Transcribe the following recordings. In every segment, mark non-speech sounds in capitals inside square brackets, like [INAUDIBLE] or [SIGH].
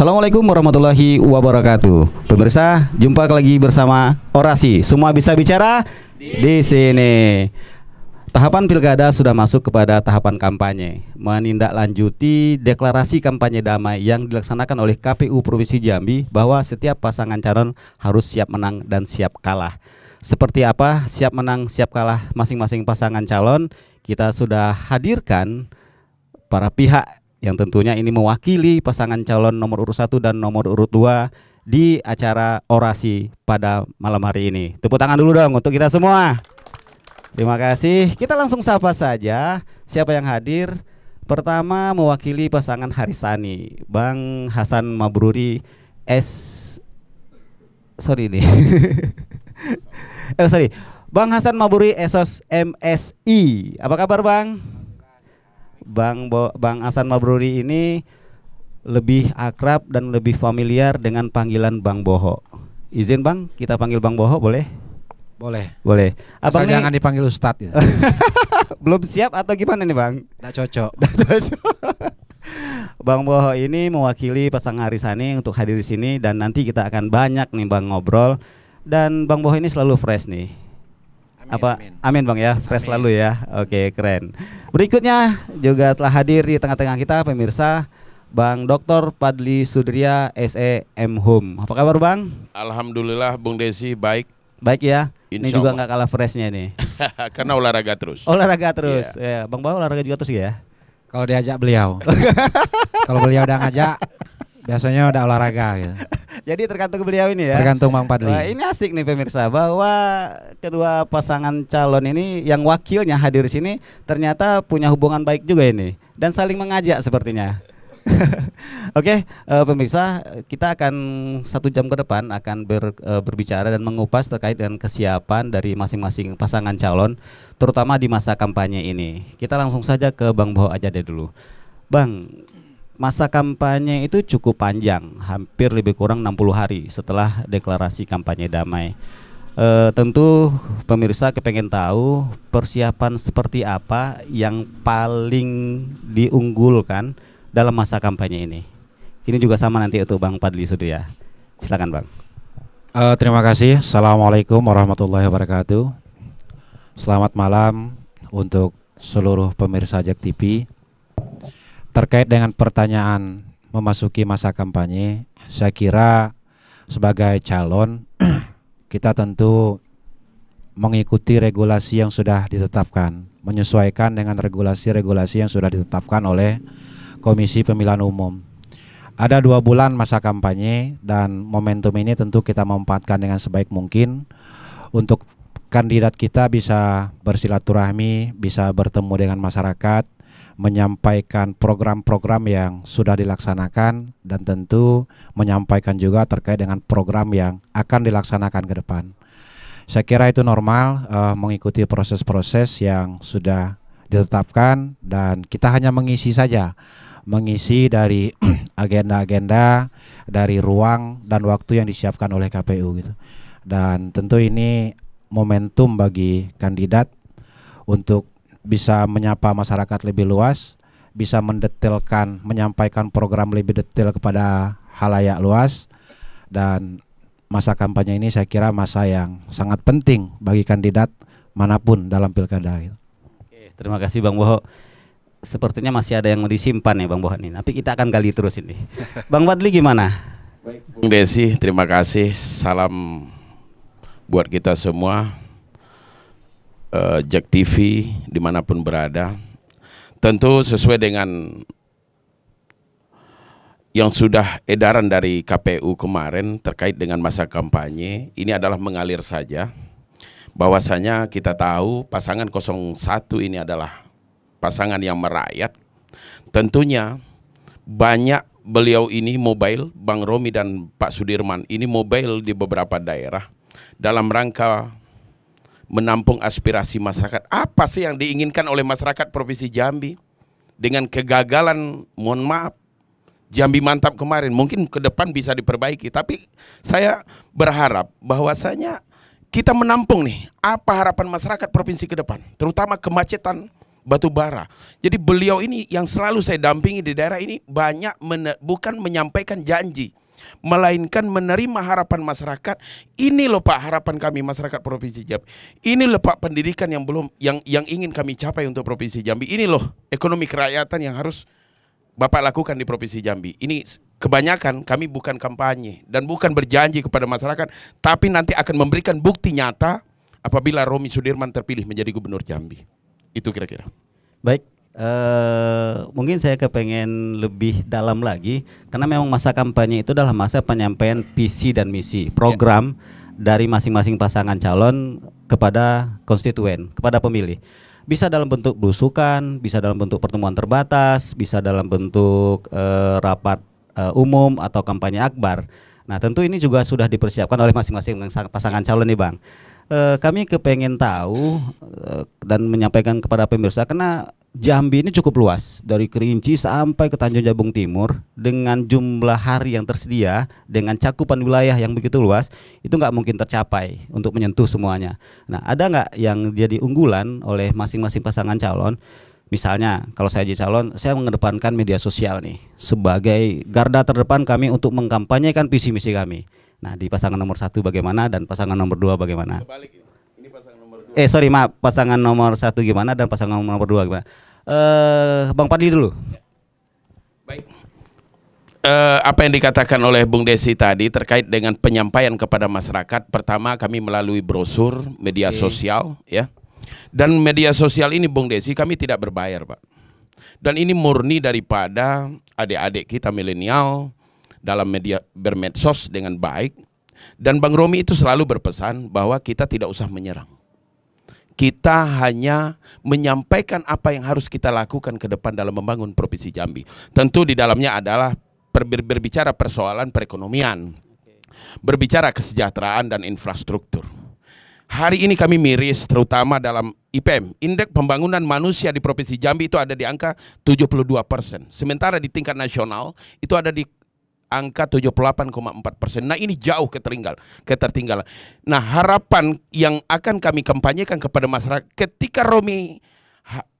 Assalamualaikum warahmatullahi wabarakatuh. Pemirsa, jumpa lagi bersama Orasi. Semua bisa bicara di sini. Tahapan pilkada sudah masuk kepada tahapan kampanye, menindaklanjuti deklarasi kampanye damai yang dilaksanakan oleh KPU Provinsi Jambi bahwa setiap pasangan calon harus siap menang dan siap kalah. Seperti apa siap menang, siap kalah masing-masing pasangan calon, kita sudah hadirkan para pihak yang tentunya ini mewakili pasangan calon nomor urut satu dan nomor urut dua di acara orasi pada malam hari ini. Tepuk tangan dulu dong untuk kita semua. Terima kasih. Kita langsung sapa saja siapa yang hadir. Pertama mewakili pasangan Harisani, Bang Hasan Mabruri S sorry nih. [LAUGHS] eh sorry. Bang Hasan Mabruri Esos MSI. Apa kabar, Bang? Bang Bo Bang Asan Mabruri ini lebih akrab dan lebih familiar dengan panggilan Bang Boho. Izin Bang, kita panggil Bang Boho boleh? Boleh. Boleh. Abang nih, jangan dipanggil Ustadz ya. [LAUGHS] Belum siap atau gimana nih Bang? Tidak cocok. [LAUGHS] Bang Boho ini mewakili pasangan Harisani untuk hadir di sini dan nanti kita akan banyak nih Bang ngobrol dan Bang Boho ini selalu fresh nih apa amin Bang ya, fresh amin. lalu ya. Oke, keren. Berikutnya juga telah hadir di tengah-tengah kita pemirsa Bang Dr. Padli Sudria SEM Home. Apa kabar Bang? Alhamdulillah Bung Desi baik. Baik ya. Insya ini juga nggak kalah freshnya nih. [LAUGHS] Karena olahraga terus. Olahraga terus. Yeah. Ya, Bang Bang olahraga juga terus ya. Kalau diajak beliau. [LAUGHS] Kalau beliau udah ngajak biasanya udah olahraga gitu. Jadi tergantung beliau ini ya. Tergantung bang Padli. Wah, ini asik nih pemirsa bahwa kedua pasangan calon ini yang wakilnya hadir di sini ternyata punya hubungan baik juga ini dan saling mengajak sepertinya. [LAUGHS] Oke, okay, uh, eh, pemirsa, kita akan satu jam ke depan akan ber, uh, berbicara dan mengupas terkait dengan kesiapan dari masing-masing pasangan calon, terutama di masa kampanye ini. Kita langsung saja ke Bang Boho aja deh dulu. Bang, masa kampanye itu cukup panjang, hampir lebih kurang 60 hari setelah deklarasi kampanye damai. E, tentu pemirsa kepengen tahu persiapan seperti apa yang paling diunggulkan dalam masa kampanye ini. Ini juga sama nanti untuk Bang Padli Sudia. Silakan Bang. Uh, terima kasih. Assalamualaikum warahmatullahi wabarakatuh. Selamat malam untuk seluruh pemirsa Jack TV terkait dengan pertanyaan memasuki masa kampanye, saya kira sebagai calon [CLEARS THROAT] kita tentu mengikuti regulasi yang sudah ditetapkan, menyesuaikan dengan regulasi-regulasi yang sudah ditetapkan oleh Komisi Pemilihan Umum. Ada dua bulan masa kampanye dan momentum ini tentu kita memanfaatkan dengan sebaik mungkin untuk kandidat kita bisa bersilaturahmi, bisa bertemu dengan masyarakat, menyampaikan program-program yang sudah dilaksanakan dan tentu menyampaikan juga terkait dengan program yang akan dilaksanakan ke depan. Saya kira itu normal uh, mengikuti proses-proses yang sudah ditetapkan dan kita hanya mengisi saja, mengisi dari [CLEARS THROAT] agenda-agenda, dari ruang dan waktu yang disiapkan oleh KPU gitu. Dan tentu ini momentum bagi kandidat untuk bisa menyapa masyarakat lebih luas, bisa mendetailkan, menyampaikan program lebih detail kepada halayak luas dan masa kampanye ini saya kira masa yang sangat penting bagi kandidat manapun dalam pilkada. Gitu. Oke, terima kasih Bang Boho. Sepertinya masih ada yang disimpan ya Bang Boho ini. tapi kita akan gali terus ini. [LAUGHS] Bang Wadli gimana? Baik, Bung Desi, terima kasih. Salam buat kita semua uh, Jack TV dimanapun berada. Tentu sesuai dengan yang sudah edaran dari KPU kemarin terkait dengan masa kampanye, ini adalah mengalir saja. Bahwasanya kita tahu pasangan 01 ini adalah pasangan yang merakyat. Tentunya banyak beliau ini mobile, Bang Romi dan Pak Sudirman ini mobile di beberapa daerah dalam rangka menampung aspirasi masyarakat. Apa sih yang diinginkan oleh masyarakat Provinsi Jambi? Dengan kegagalan, mohon maaf, Jambi mantap kemarin. Mungkin ke depan bisa diperbaiki. Tapi saya berharap bahwasanya kita menampung nih apa harapan masyarakat provinsi ke depan, terutama kemacetan batu bara. Jadi beliau ini yang selalu saya dampingi di daerah ini banyak bukan menyampaikan janji, melainkan menerima harapan masyarakat. Ini loh Pak harapan kami masyarakat Provinsi Jambi. Ini loh Pak pendidikan yang belum yang yang ingin kami capai untuk Provinsi Jambi. Ini loh ekonomi kerakyatan yang harus Bapak lakukan di Provinsi Jambi. Ini kebanyakan kami bukan kampanye dan bukan berjanji kepada masyarakat, tapi nanti akan memberikan bukti nyata apabila Romi Sudirman terpilih menjadi gubernur Jambi. Itu kira-kira. Baik, Eh, mungkin saya kepengen lebih dalam lagi karena memang masa kampanye itu adalah masa penyampaian visi dan misi ya. program yeah. dari masing-masing pasangan calon kepada konstituen kepada pemilih bisa dalam bentuk belusukan bisa dalam bentuk pertemuan terbatas bisa dalam bentuk uh, rapat uh, umum atau kampanye akbar nah tentu ini juga sudah dipersiapkan oleh masing-masing pasangan calon nih bang kami kepengen tahu dan menyampaikan kepada pemirsa karena Jambi ini cukup luas dari Kerinci sampai ke Tanjung Jabung Timur dengan jumlah hari yang tersedia dengan cakupan wilayah yang begitu luas itu nggak mungkin tercapai untuk menyentuh semuanya. Nah ada nggak yang jadi unggulan oleh masing-masing pasangan calon? Misalnya kalau saya jadi calon, saya mengedepankan media sosial nih sebagai garda terdepan kami untuk mengkampanyekan visi misi kami. Nah di pasangan nomor satu bagaimana dan pasangan nomor dua bagaimana? Kebalik eh sorry maaf pasangan nomor satu gimana dan pasangan nomor dua gimana eh bang Padli dulu baik eh, apa yang dikatakan oleh Bung Desi tadi terkait dengan penyampaian kepada masyarakat pertama kami melalui brosur media okay. sosial ya dan media sosial ini Bung Desi kami tidak berbayar pak dan ini murni daripada adik-adik kita milenial dalam media bermedsos dengan baik dan Bang Romi itu selalu berpesan bahwa kita tidak usah menyerang kita hanya menyampaikan apa yang harus kita lakukan ke depan dalam membangun Provinsi Jambi. Tentu di dalamnya adalah berbicara persoalan perekonomian, berbicara kesejahteraan dan infrastruktur. Hari ini kami miris terutama dalam IPM, indeks pembangunan manusia di Provinsi Jambi itu ada di angka 72 persen. Sementara di tingkat nasional itu ada di angka 78,4 persen. Nah ini jauh ketertinggal, ketertinggalan. Nah harapan yang akan kami kampanyekan kepada masyarakat ketika Romi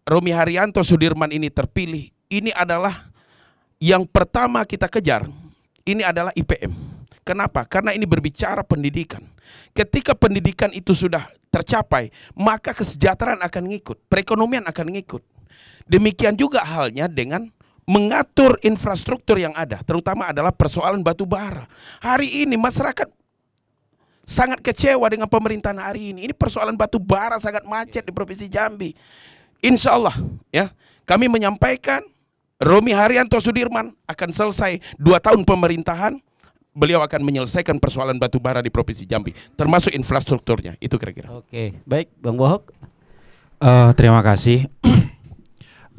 Romi Haryanto Sudirman ini terpilih, ini adalah yang pertama kita kejar. Ini adalah IPM. Kenapa? Karena ini berbicara pendidikan. Ketika pendidikan itu sudah tercapai, maka kesejahteraan akan ngikut, perekonomian akan ngikut. Demikian juga halnya dengan mengatur infrastruktur yang ada, terutama adalah persoalan batu bara. Hari ini masyarakat sangat kecewa dengan pemerintahan hari ini. Ini persoalan batu bara sangat macet di Provinsi Jambi. Insya Allah ya, kami menyampaikan Romi Haryanto Sudirman akan selesai dua tahun pemerintahan. Beliau akan menyelesaikan persoalan batu bara di Provinsi Jambi, termasuk infrastrukturnya. Itu kira-kira. Oke, baik, Bang Bohok. Uh, eh, terima kasih. [CLEARS THROAT]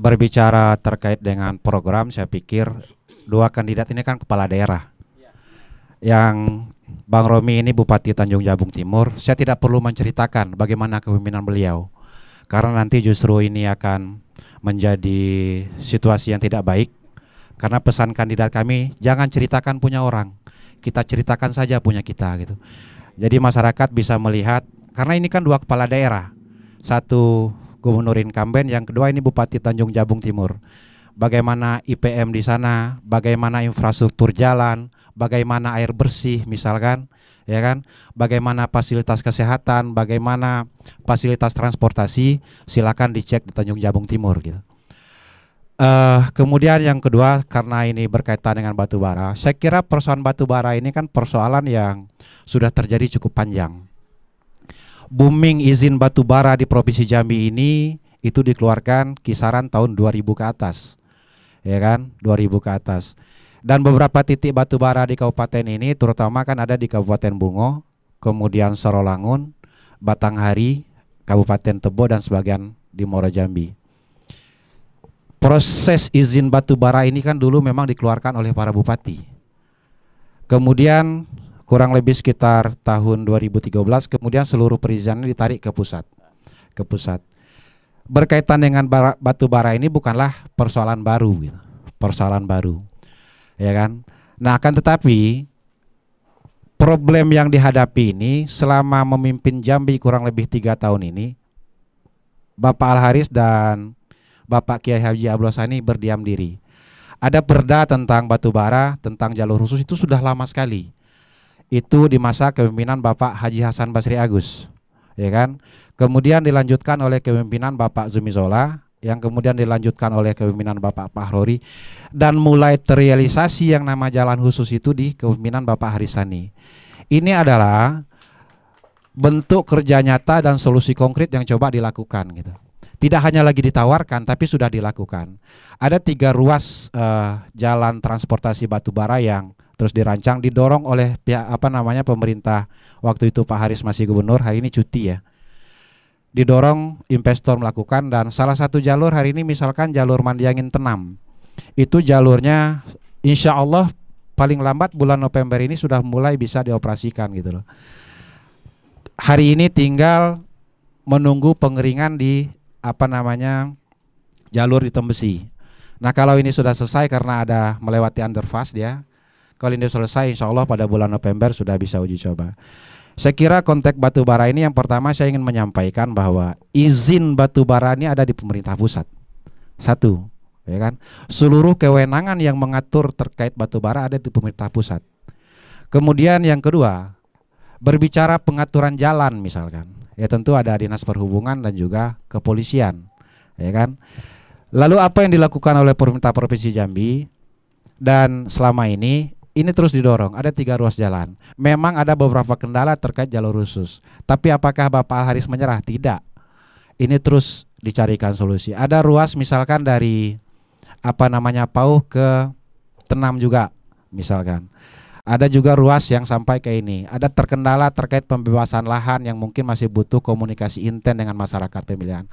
berbicara terkait dengan program, saya pikir dua kandidat ini kan kepala daerah. Yang Bang Romi ini Bupati Tanjung Jabung Timur, saya tidak perlu menceritakan bagaimana kepemimpinan beliau. Karena nanti justru ini akan menjadi situasi yang tidak baik. Karena pesan kandidat kami, jangan ceritakan punya orang. Kita ceritakan saja punya kita gitu. Jadi masyarakat bisa melihat, karena ini kan dua kepala daerah. Satu Gubernur incumbent, yang kedua ini Bupati Tanjung Jabung Timur. Bagaimana IPM di sana, bagaimana infrastruktur jalan, bagaimana air bersih misalkan, ya kan? Bagaimana fasilitas kesehatan, bagaimana fasilitas transportasi, silakan dicek di Tanjung Jabung Timur gitu. Uh, kemudian yang kedua karena ini berkaitan dengan batu bara, saya kira persoalan batu bara ini kan persoalan yang sudah terjadi cukup panjang booming izin batu bara di Provinsi Jambi ini itu dikeluarkan kisaran tahun 2000 ke atas. Ya kan? 2000 ke atas. Dan beberapa titik batu bara di kabupaten ini terutama kan ada di Kabupaten Bungo, kemudian Sorolangun, Batanghari, Kabupaten Tebo dan sebagian di Moro Jambi. Proses izin batu bara ini kan dulu memang dikeluarkan oleh para bupati. Kemudian kurang lebih sekitar tahun 2013 kemudian seluruh perizinan ditarik ke pusat ke pusat berkaitan dengan batu bara ini bukanlah persoalan baru gitu. persoalan baru ya kan nah akan tetapi problem yang dihadapi ini selama memimpin Jambi kurang lebih tiga tahun ini Bapak Al Haris dan Bapak Kiai Haji Abdul Sani berdiam diri ada perda tentang batu bara tentang jalur khusus itu sudah lama sekali itu di masa kepemimpinan Bapak Haji Hasan Basri Agus, ya kan? Kemudian dilanjutkan oleh kepemimpinan Bapak Zumi Zola, yang kemudian dilanjutkan oleh kepemimpinan Bapak Pahrori dan mulai terrealisasi yang nama jalan khusus itu di kepemimpinan Bapak Harisani. Ini adalah bentuk kerja nyata dan solusi konkret yang coba dilakukan gitu. Tidak hanya lagi ditawarkan tapi sudah dilakukan. Ada tiga ruas uh, jalan transportasi batubara yang terus dirancang didorong oleh pihak apa namanya pemerintah waktu itu Pak Haris masih gubernur hari ini cuti ya didorong investor melakukan dan salah satu jalur hari ini misalkan jalur Mandiangin Tenam itu jalurnya insya Allah paling lambat bulan November ini sudah mulai bisa dioperasikan gitu loh hari ini tinggal menunggu pengeringan di apa namanya jalur di Tembesi nah kalau ini sudah selesai karena ada melewati underpass dia kalau ini selesai insya Allah pada bulan November sudah bisa uji coba. Saya kira konteks batubara ini yang pertama saya ingin menyampaikan bahwa izin batubara ini ada di pemerintah pusat. Satu, ya kan? Seluruh kewenangan yang mengatur terkait batubara ada di pemerintah pusat. Kemudian yang kedua, berbicara pengaturan jalan misalkan. Ya tentu ada Dinas Perhubungan dan juga kepolisian, ya kan? Lalu apa yang dilakukan oleh pemerintah Provinsi Jambi dan selama ini ini terus didorong. Ada tiga ruas jalan. Memang ada beberapa kendala terkait jalur khusus. Tapi apakah Bapak Haris menyerah? Tidak. Ini terus dicarikan solusi. Ada ruas misalkan dari apa namanya Pauh ke Tenam juga misalkan. Ada juga ruas yang sampai ke ini. Ada terkendala terkait pembebasan lahan yang mungkin masih butuh komunikasi intens dengan masyarakat pemilihan.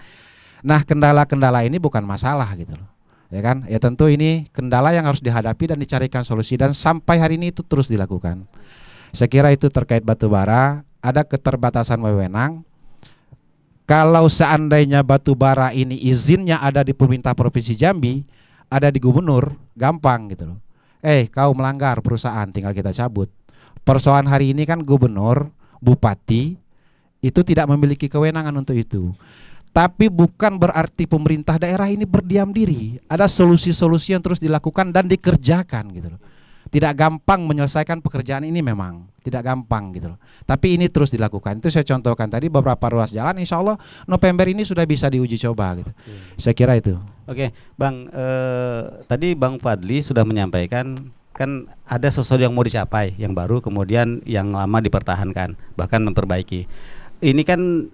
Nah, kendala-kendala ini bukan masalah gitu loh ya kan? Ya tentu ini kendala yang harus dihadapi dan dicarikan solusi dan sampai hari ini itu terus dilakukan. Saya kira itu terkait batu bara, ada keterbatasan wewenang. Kalau seandainya batu bara ini izinnya ada di pemerintah provinsi Jambi, ada di gubernur, gampang gitu loh. Eh, kau melanggar perusahaan, tinggal kita cabut. Persoalan hari ini kan gubernur, bupati itu tidak memiliki kewenangan untuk itu. Tapi bukan berarti pemerintah daerah ini berdiam diri. Ada solusi-solusi yang terus dilakukan dan dikerjakan gitu loh. Tidak gampang menyelesaikan pekerjaan ini memang tidak gampang gitu loh. Tapi ini terus dilakukan. Itu saya contohkan tadi beberapa ruas jalan insya Allah November ini sudah bisa diuji coba gitu. Oke. Iya. Saya kira itu. Oke, Bang eh, tadi Bang Fadli sudah menyampaikan kan ada sesuatu yang mau dicapai yang baru kemudian yang lama dipertahankan bahkan memperbaiki ini kan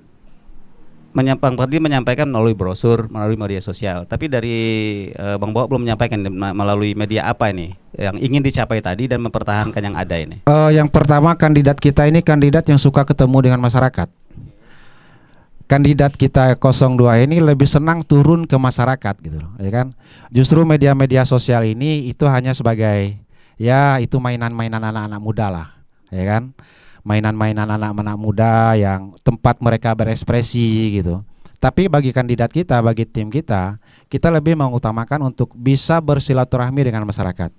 menyampang Pardi menyampaikan melalui brosur, melalui media sosial. Tapi dari uh, Bang Bawa belum menyampaikan melalui media apa ini yang ingin dicapai tadi dan mempertahankan yang ada ini. Uh, yang pertama kandidat kita ini kandidat yang suka ketemu dengan masyarakat. Kandidat kita 02 ini lebih senang turun ke masyarakat gitu loh, ya kan? Justru media-media sosial ini itu hanya sebagai ya itu mainan-mainan anak-anak muda lah, ya kan? mainan-mainan anak-anak muda yang tempat mereka berekspresi gitu. Tapi bagi kandidat kita, bagi tim kita, kita lebih mengutamakan untuk bisa bersilaturahmi dengan masyarakat.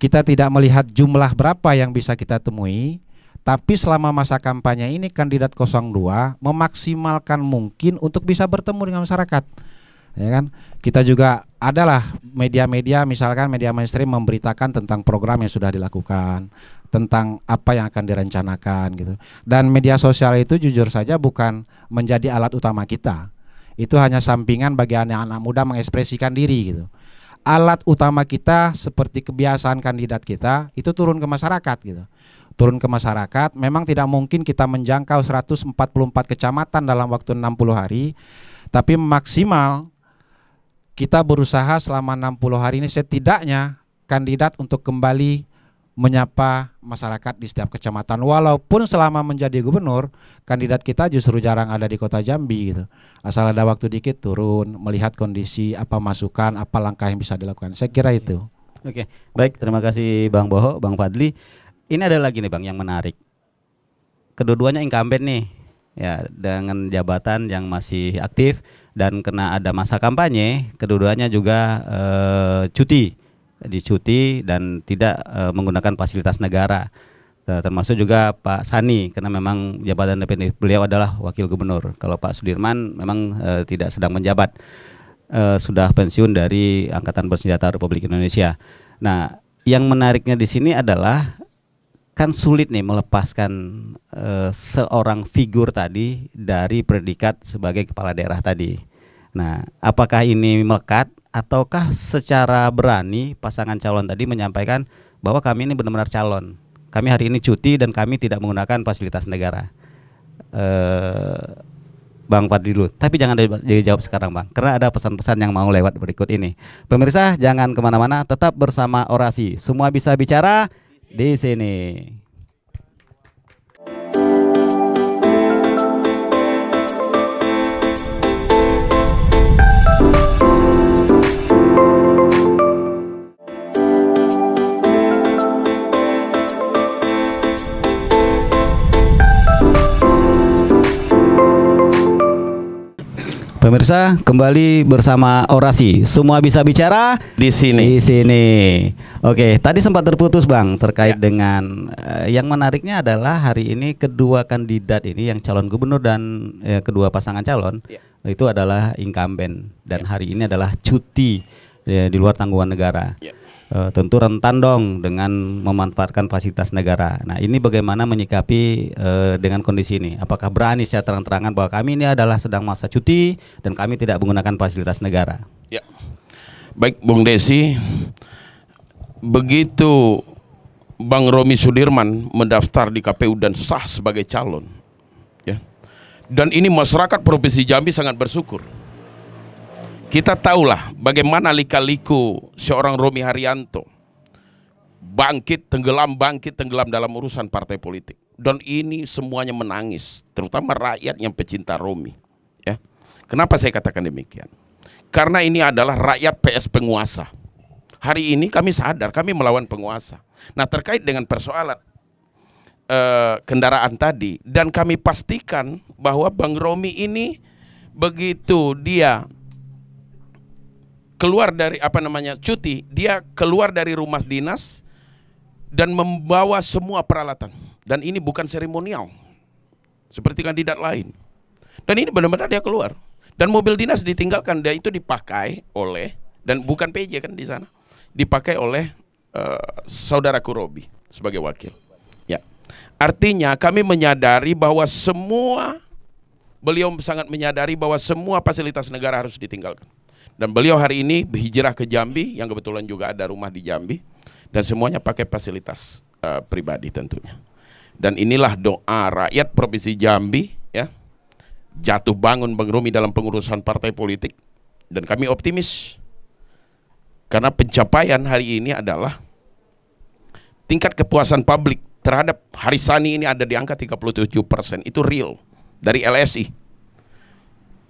Kita tidak melihat jumlah berapa yang bisa kita temui, tapi selama masa kampanye ini kandidat 02 memaksimalkan mungkin untuk bisa bertemu dengan masyarakat ya kan kita juga adalah media-media misalkan media mainstream memberitakan tentang program yang sudah dilakukan tentang apa yang akan direncanakan gitu dan media sosial itu jujur saja bukan menjadi alat utama kita itu hanya sampingan bagi anak-anak muda mengekspresikan diri gitu alat utama kita seperti kebiasaan kandidat kita itu turun ke masyarakat gitu turun ke masyarakat memang tidak mungkin kita menjangkau 144 kecamatan dalam waktu 60 hari tapi maksimal kita berusaha selama 60 hari ini setidaknya kandidat untuk kembali menyapa masyarakat di setiap kecamatan walaupun selama menjadi gubernur kandidat kita justru jarang ada di kota Jambi gitu asal ada waktu dikit turun melihat kondisi apa masukan apa langkah yang bisa dilakukan saya kira itu oke baik terima kasih Bang Boho Bang Fadli ini ada lagi nih Bang yang menarik kedua-duanya incumbent nih ya dengan jabatan yang masih aktif dan kena ada masa kampanye, keduanya juga e, cuti, dicuti dan tidak e, menggunakan fasilitas negara. Eh, termasuk juga Pak Sani karena memang jabatan DPD beliau adalah wakil gubernur. Kalau Pak Sudirman memang e, tidak sedang menjabat. e, sudah pensiun dari Angkatan Bersenjata Republik Indonesia. Nah, yang menariknya di sini adalah kan sulit nih melepaskan uh, seorang figur tadi dari predikat sebagai kepala daerah tadi. Nah, apakah ini melekat ataukah secara berani pasangan calon tadi menyampaikan bahwa kami ini benar-benar calon. Kami hari ini cuti dan kami tidak menggunakan fasilitas negara. Uh, Bang Fadli dulu. Tapi jangan dijawab sekarang Bang, karena ada pesan-pesan yang mau lewat berikut ini. Pemirsa jangan kemana-mana, tetap bersama Orasi. Semua bisa bicara, di sini. Pemirsa, kembali bersama Orasi. Semua bisa bicara di sini. Di sini. Oke, tadi sempat terputus, Bang, terkait ya. dengan uh, yang menariknya adalah hari ini kedua kandidat ini yang calon gubernur dan ya, kedua pasangan calon ya. itu adalah incumbent dan ya. hari ini adalah cuti ya, di luar tanggungan negara. Ya uh, tentu rentan dong dengan memanfaatkan fasilitas negara. Nah, ini bagaimana menyikapi uh, dengan kondisi ini? Apakah berani saya terang-terangan bahwa kami ini adalah sedang masa cuti dan kami tidak menggunakan fasilitas negara? Ya, baik, Bung Desi. Begitu Bang Romi Sudirman mendaftar di KPU dan sah sebagai calon, ya. Dan ini masyarakat Provinsi Jambi sangat bersyukur kita tahulah bagaimana lika-liku seorang Romi Haryanto bangkit, tenggelam, bangkit, tenggelam dalam urusan partai politik. Dan ini semuanya menangis, terutama rakyat yang pecinta Romi. Ya. Kenapa saya katakan demikian? Karena ini adalah rakyat PS penguasa. Hari ini kami sadar kami melawan penguasa. Nah terkait dengan persoalan uh, kendaraan tadi dan kami pastikan bahwa Bang Romi ini begitu dia keluar dari apa namanya cuti, dia keluar dari rumah dinas dan membawa semua peralatan. Dan ini bukan seremonial seperti kandidat lain. Dan ini benar-benar dia keluar. Dan mobil dinas ditinggalkan dia itu dipakai oleh dan bukan PJ kan di sana. Dipakai oleh uh, saudara Kurobi sebagai wakil. Ya. Artinya kami menyadari bahwa semua beliau sangat menyadari bahwa semua fasilitas negara harus ditinggalkan. Dan beliau hari ini berhijrah ke Jambi yang kebetulan juga ada rumah di Jambi dan semuanya pakai fasilitas uh, pribadi tentunya. Dan inilah doa rakyat Provinsi Jambi ya. Jatuh bangun Bang Rumi dalam pengurusan partai politik dan kami optimis karena pencapaian hari ini adalah tingkat kepuasan publik terhadap Harisani ini ada di angka 37 Itu real dari LSI.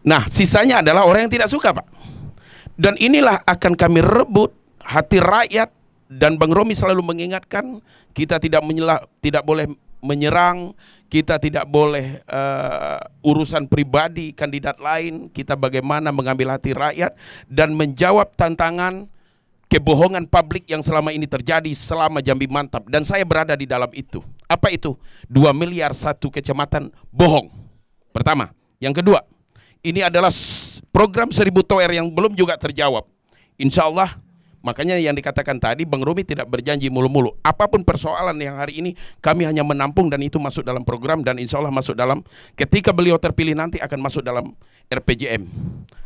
Nah, sisanya adalah orang yang tidak suka, Pak. Dan inilah akan kami rebut hati rakyat dan Bang Romi selalu mengingatkan kita tidak menyela, tidak boleh menyerang, kita tidak boleh uh, urusan pribadi kandidat lain, kita bagaimana mengambil hati rakyat dan menjawab tantangan kebohongan publik yang selama ini terjadi selama Jambi mantap dan saya berada di dalam itu. Apa itu? 2 miliar satu kecamatan bohong. Pertama, yang kedua, ini adalah program seribu toer yang belum juga terjawab. Insya Allah Makanya yang dikatakan tadi Bang Rumi tidak berjanji mulu-mulu Apapun persoalan yang hari ini kami hanya menampung dan itu masuk dalam program Dan insya Allah masuk dalam ketika beliau terpilih nanti akan masuk dalam RPJM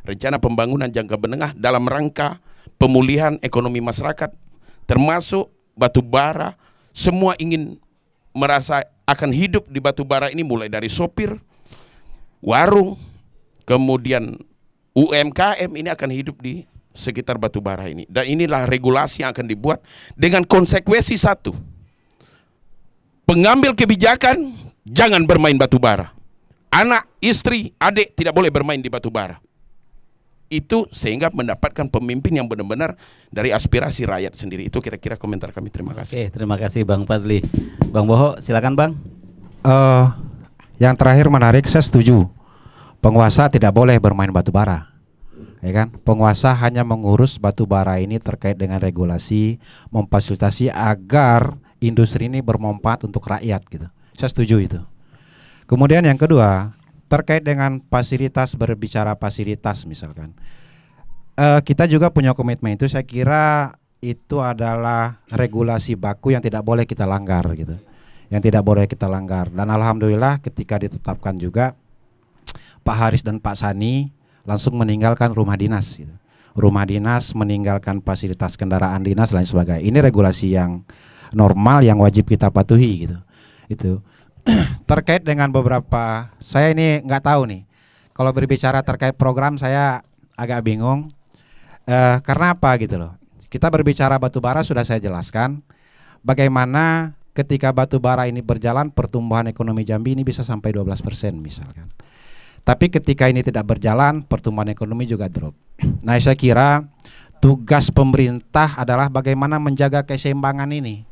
Rencana Pembangunan Jangka Menengah dalam rangka pemulihan ekonomi masyarakat Termasuk batu bara Semua ingin merasa akan hidup di batu bara ini mulai dari sopir, warung, kemudian UMKM ini akan hidup di sekitar batu bara ini. Dan inilah regulasi yang akan dibuat dengan konsekuensi satu. Pengambil kebijakan jangan bermain batu bara. Anak, istri, adik tidak boleh bermain di batu bara. Itu sehingga mendapatkan pemimpin yang benar-benar dari aspirasi rakyat sendiri. Itu kira-kira komentar kami. Terima kasih. Oke, terima kasih Bang Fadli. Bang Boho, silakan Bang. Uh, yang terakhir menarik, saya setuju Penguasa tidak boleh bermain batu bara. Ya kan? Penguasa hanya mengurus batu bara ini terkait dengan regulasi, memfasilitasi agar industri ini bermanfaat untuk rakyat gitu. Saya setuju itu. Kemudian yang kedua, terkait dengan fasilitas berbicara fasilitas misalkan. Uh, kita juga punya komitmen itu saya kira itu adalah regulasi baku yang tidak boleh kita langgar gitu. Yang tidak boleh kita langgar dan alhamdulillah ketika ditetapkan juga Pak Haris dan Pak Sani langsung meninggalkan rumah dinas gitu. Rumah dinas meninggalkan fasilitas kendaraan dinas lain sebagainya. Ini regulasi yang normal yang wajib kita patuhi gitu. Itu [CLEARS THROAT] terkait dengan beberapa saya ini nggak tahu nih. Kalau berbicara terkait program saya agak bingung. Eh, karena apa gitu loh. Kita berbicara batubara sudah saya jelaskan bagaimana ketika batubara ini berjalan pertumbuhan ekonomi Jambi ini bisa sampai 12% misalkan. Tapi ketika ini tidak berjalan, pertumbuhan ekonomi juga drop. Nah, saya kira tugas pemerintah adalah bagaimana menjaga keseimbangan ini.